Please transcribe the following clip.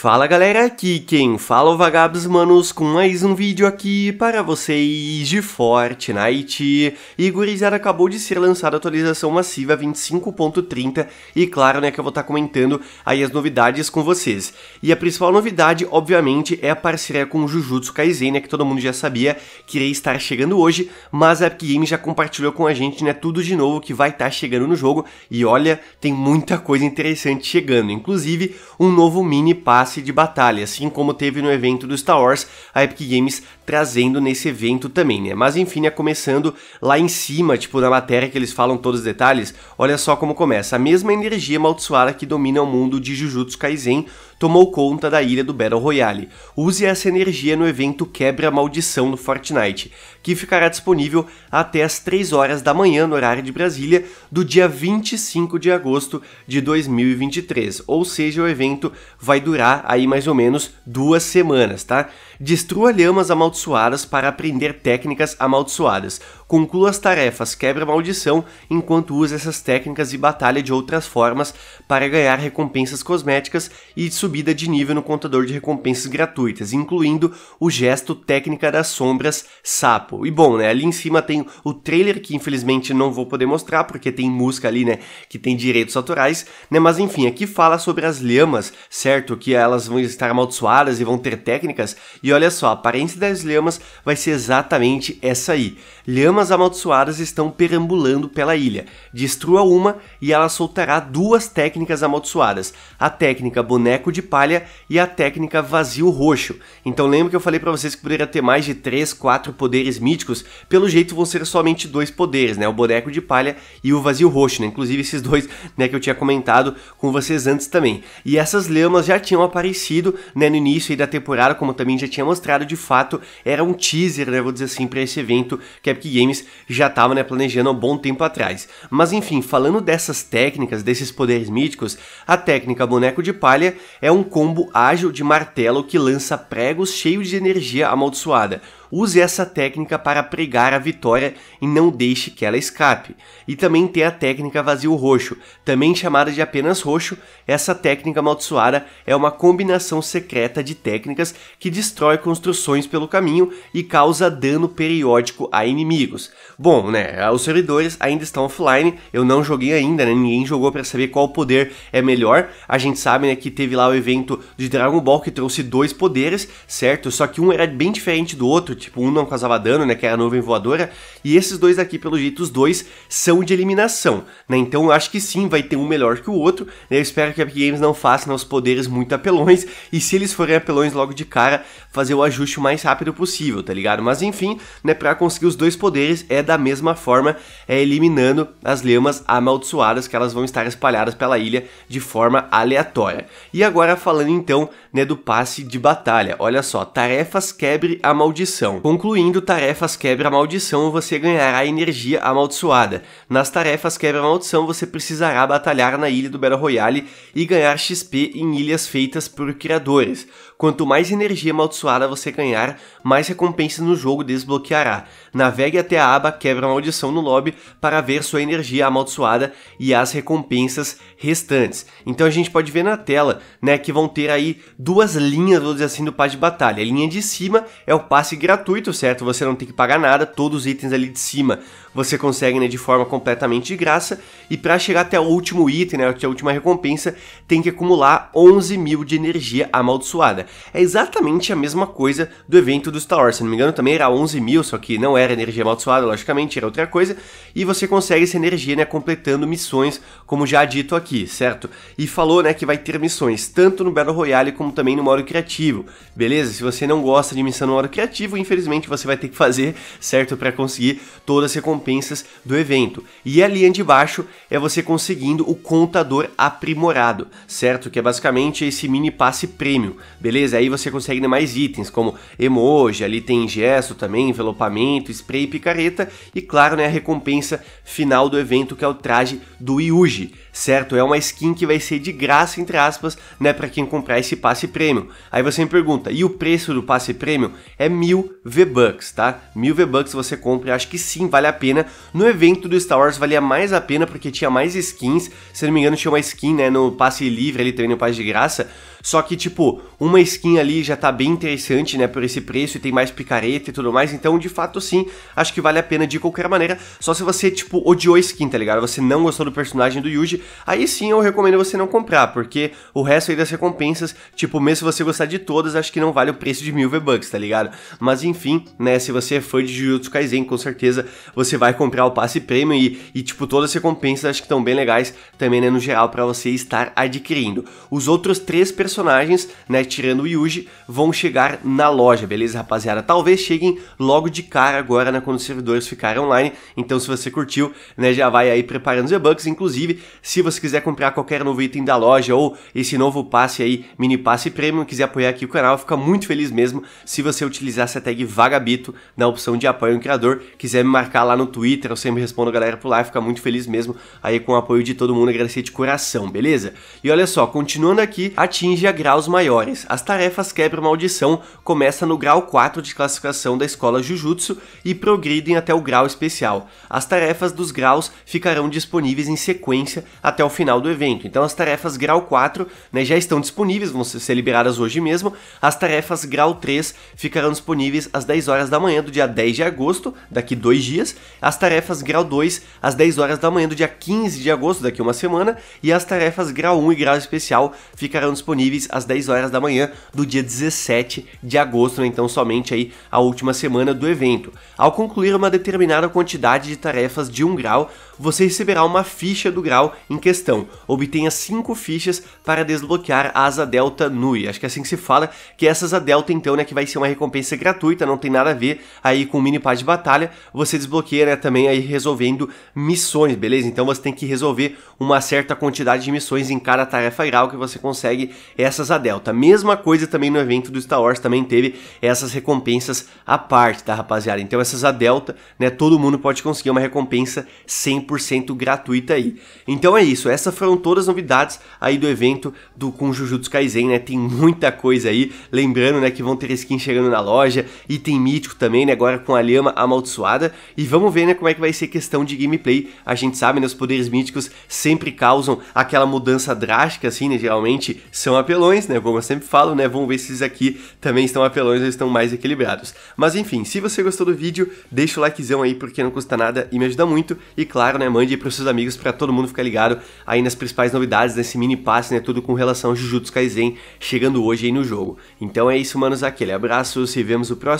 Fala galera, aqui quem fala é o Vagabos Manos com mais um vídeo aqui para vocês de Fortnite. E gurizada, acabou de ser lançada a atualização massiva 25.30 e claro né que eu vou estar tá comentando aí as novidades com vocês. E a principal novidade, obviamente, é a parceria com o Jujutsu Kaisen, né, que todo mundo já sabia que iria estar chegando hoje, mas a Epic Games já compartilhou com a gente né, tudo de novo que vai estar tá chegando no jogo e olha, tem muita coisa interessante chegando, inclusive um novo mini pass de batalha, assim como teve no evento do Star Wars, a Epic Games trazendo nesse evento também, né? Mas enfim, né, começando lá em cima, tipo na matéria que eles falam todos os detalhes, olha só como começa. A mesma energia amaldiçoada que domina o mundo de Jujutsu Kaisen tomou conta da ilha do Battle Royale. Use essa energia no evento Quebra a Maldição no Fortnite, que ficará disponível até as 3 horas da manhã no horário de Brasília do dia 25 de agosto de 2023, ou seja, o evento vai durar aí mais ou menos duas semanas, tá? Destrua lhamas amaldiçoadas para aprender técnicas amaldiçoadas conclua as tarefas, quebra a maldição, enquanto usa essas técnicas e batalha de outras formas para ganhar recompensas cosméticas e subida de nível no contador de recompensas gratuitas, incluindo o gesto técnica das sombras sapo. E bom, né, ali em cima tem o trailer que infelizmente não vou poder mostrar porque tem música ali, né, que tem direitos autorais, né, mas enfim, aqui fala sobre as lhamas, certo? Que elas vão estar amaldiçoadas e vão ter técnicas. E olha só, a aparência das lhamas vai ser exatamente essa aí. Lhamas chamas amaldiçoadas estão perambulando pela ilha. Destrua uma e ela soltará duas técnicas amaldiçoadas: a técnica boneco de palha e a técnica vazio roxo. Então lembra que eu falei para vocês que poderia ter mais de 3, 4 poderes míticos? Pelo jeito vão ser somente dois poderes, né? O boneco de palha e o vazio roxo, né? Inclusive esses dois, né, que eu tinha comentado com vocês antes também. E essas lamas já tinham aparecido, né, no início da temporada, como também já tinha mostrado, de fato, era um teaser, né, vou dizer assim, para esse evento que a Epic Games games já estava né, planejando há um bom tempo atrás. Mas enfim, falando dessas técnicas, desses poderes míticos, a técnica boneco de palha é um combo ágil de martelo que lança pregos cheios de energia amaldiçoada Use essa técnica para pregar a vitória e não deixe que ela escape. E também tem a técnica vazio roxo, também chamada de apenas roxo. Essa técnica amaldiçoada é uma combinação secreta de técnicas que destrói construções pelo caminho e causa dano periódico a inimigos. Bom, né, os servidores ainda estão offline, eu não joguei ainda, né, ninguém jogou para saber qual poder é melhor. A gente sabe né, que teve lá o evento de Dragon Ball que trouxe dois poderes, certo? Só que um era bem diferente do outro, tipo, um não causava dano, né? Que era é a nuvem voadora. E esses dois aqui, pelo jeito, os dois são de eliminação, né? Então eu acho que sim, vai ter um melhor que o outro. Né? Eu espero que a Epic Games não faça né, os poderes muito apelões. E se eles forem apelões logo de cara, fazer o ajuste o mais rápido possível, tá ligado? Mas enfim, né? Pra conseguir os dois poderes, é da mesma forma, é eliminando as lemas amaldiçoadas que elas vão estar espalhadas pela ilha de forma aleatória. E agora falando então, né, do passe de batalha. Olha só, tarefas quebre a maldição maldição. Então, concluindo tarefas quebra maldição, você ganhará energia amaldiçoada. Nas tarefas quebra maldição, você precisará batalhar na ilha do Battle Royale e ganhar XP em ilhas feitas por criadores. Quanto mais energia amaldiçoada você ganhar, mais recompensa no jogo desbloqueará. Navegue até a aba Quebra Maldição no lobby para ver sua energia amaldiçoada e as recompensas restantes. Então a gente pode ver na tela, né, que vão ter aí duas linhas, vou dizer assim, do passe de batalha. A linha de cima é o passe gratuito gratuito, certo? Você não tem que pagar nada, todos os itens ali de cima você consegue né, de forma completamente de graça. E para chegar até o último item, né, até a última recompensa, tem que acumular 11 mil de energia amaldiçoada. É exatamente a mesma coisa do evento do Star Wars, se não me engano também era 11 mil, só que não era energia amaldiçoada, logicamente, era outra coisa. E você consegue essa energia né, completando missões, como já dito aqui, certo? E falou né, que vai ter missões tanto no Battle Royale como também no modo criativo, beleza? Se você não gosta de missão no modo criativo, infelizmente você vai ter que fazer certo para conseguir todas as recompensas do evento. E a linha de baixo é você conseguindo o contador aprimorado, certo? Que é basicamente esse mini passe prêmio, beleza? Aí você consegue mais itens, como emoji, ali tem gesto também, envelopamento, spray e picareta, e claro, né, a recompensa final do evento que é o traje do Yuji, certo? É uma skin que vai ser de graça, entre aspas, né, para quem comprar esse passe prêmio. Aí você me pergunta, e o preço do passe prêmio? É mil V-Bucks, tá? Mil V-Bucks você compra, acho que sim, vale a pena. No evento do Star Wars valia mais a pena porque tinha mais skins. Se não me engano, tinha uma skin, né, no passe livre ali, treino passe de graça. Só que, tipo, uma skin ali já tá bem interessante, né, por esse preço e tem mais picareta e tudo mais. Então, de fato, sim, acho que vale a pena de qualquer maneira. Só se você, tipo, odiou a skin, tá ligado? Você não gostou do personagem do Yuji, aí sim eu recomendo você não comprar, porque o resto aí das recompensas, tipo, mesmo se você gostar de todas, acho que não vale o preço de mil V-Bucks, tá ligado? Mas, enfim, enfim, né? Se você é fã de Jujutsu Kaisen, com certeza você vai comprar o passe premium e, e tipo, todas as recompensas acho que estão bem legais também, né? No geral, para você estar adquirindo. Os outros três personagens, né? Tirando o Yuji, vão chegar na loja, beleza, rapaziada? Talvez cheguem logo de cara agora, né? Quando os servidores ficarem online. Então, se você curtiu, né? Já vai aí preparando os e-bucks. Inclusive, se você quiser comprar qualquer novo item da loja ou esse novo passe aí, mini passe premium, quiser apoiar aqui o canal, fica muito feliz mesmo se você utilizasse a tag hashtag Vagabito na opção de apoio ao criador. Quiser me marcar lá no Twitter, eu sempre respondo a galera por lá, fica muito feliz mesmo aí com o apoio de todo mundo, agradecer de coração, beleza? E olha só, continuando aqui, atinge a graus maiores. As tarefas quebram maldição começa no grau 4 de classificação da escola Jujutsu e progridem até o grau especial. As tarefas dos graus ficarão disponíveis em sequência até o final do evento. Então as tarefas grau 4 né, já estão disponíveis, vão ser liberadas hoje mesmo. As tarefas grau 3 ficarão disponíveis às 10 horas da manhã do dia 10 de agosto, daqui dois dias, as tarefas grau 2 às 10 horas da manhã do dia 15 de agosto, daqui uma semana, e as tarefas grau 1 e grau especial ficarão disponíveis às 10 horas da manhã do dia 17 de agosto, né? então somente aí a última semana do evento. Ao concluir uma determinada quantidade de tarefas de um grau, você receberá uma ficha do grau em questão. Obtenha 5 fichas para desbloquear a asa delta Nui. Acho que é assim que se fala, que é essa asa delta então, né, que vai ser uma recompensa gratuita gratuita, não tem nada a ver aí com o mini pá de batalha. Você desbloqueia né, também aí resolvendo missões, beleza? Então você tem que resolver uma certa quantidade de missões em cada tarefa grau que você consegue essas a delta. Mesma coisa também no evento do Star Wars, também teve essas recompensas à parte, tá rapaziada? Então essas a delta, né, todo mundo pode conseguir uma recompensa 100% gratuita aí. Então é isso, essas foram todas as novidades aí do evento do com Jujutsu Kaisen, né? Tem muita coisa aí, lembrando, né, que vão ter skin chegando na loja item mítico também, né? Agora com a lhama amaldiçoada. E vamos ver, né, como é que vai ser questão de gameplay. A gente sabe, né, os poderes míticos sempre causam aquela mudança drástica, assim, né? Geralmente são apelões, né? Como eu sempre falo, né? Vamos ver se esses aqui também estão apelões ou estão mais equilibrados. Mas enfim, se você gostou do vídeo, deixa o likezão aí porque não custa nada e me ajuda muito. E claro, né, mande aí pros seus amigos para todo mundo ficar ligado aí nas principais novidades desse mini passe, né? Tudo com relação ao Jujutsu Kaisen chegando hoje aí no jogo. Então é isso, manos. Aquele abraço, se vemos no próximo